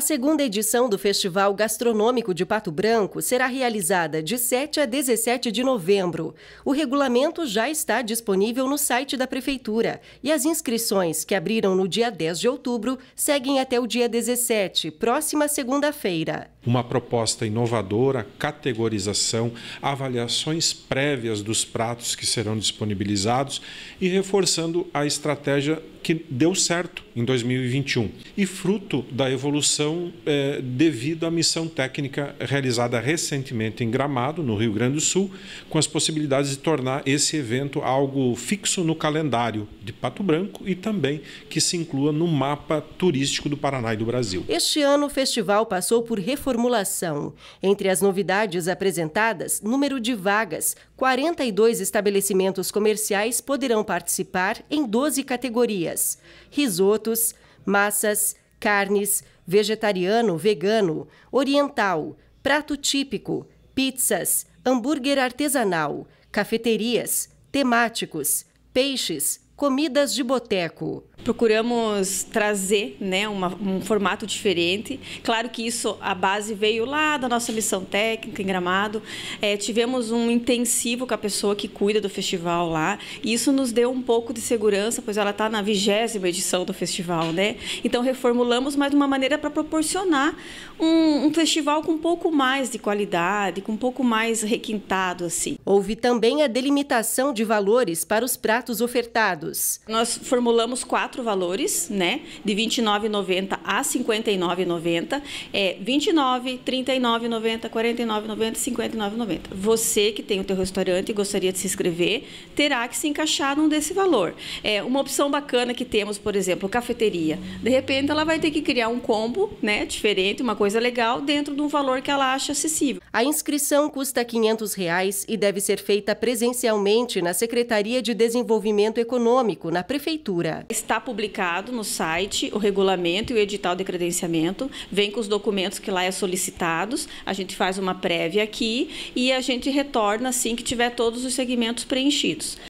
A segunda edição do Festival Gastronômico de Pato Branco será realizada de 7 a 17 de novembro. O regulamento já está disponível no site da Prefeitura e as inscrições, que abriram no dia 10 de outubro, seguem até o dia 17, próxima segunda-feira uma proposta inovadora, categorização, avaliações prévias dos pratos que serão disponibilizados e reforçando a estratégia que deu certo em 2021 e fruto da evolução eh, devido à missão técnica realizada recentemente em Gramado, no Rio Grande do Sul, com as possibilidades de tornar esse evento algo fixo no calendário de Pato Branco e também que se inclua no mapa turístico do Paraná e do Brasil. Este ano o festival passou por reforma reformulação. Entre as novidades apresentadas, número de vagas. 42 estabelecimentos comerciais poderão participar em 12 categorias: risotos, massas, carnes, vegetariano, vegano, oriental, prato típico, pizzas, hambúrguer artesanal, cafeterias, temáticos, peixes, Comidas de Boteco. Procuramos trazer né, uma, um formato diferente. Claro que isso, a base veio lá da nossa missão técnica em Gramado. É, tivemos um intensivo com a pessoa que cuida do festival lá. E isso nos deu um pouco de segurança, pois ela está na vigésima edição do festival. Né? Então, reformulamos, mas de uma maneira para proporcionar um, um festival com um pouco mais de qualidade, com um pouco mais requintado. assim. Houve também a delimitação de valores para os pratos ofertados. Nós formulamos quatro valores, né? De R$ 29,90 a R$ 59,90. É 29, 39,90, 49,90, 59,90. Você que tem o teu restaurante e gostaria de se inscrever, terá que se encaixar num desse valor. É uma opção bacana que temos, por exemplo, cafeteria. De repente ela vai ter que criar um combo, né, diferente, uma coisa legal dentro de um valor que ela acha acessível. A inscrição custa R$ 500 reais e deve ser feita presencialmente na Secretaria de Desenvolvimento Econômico, na Prefeitura. Está publicado no site o regulamento e o edital de credenciamento, vem com os documentos que lá é solicitados, a gente faz uma prévia aqui e a gente retorna assim que tiver todos os segmentos preenchidos.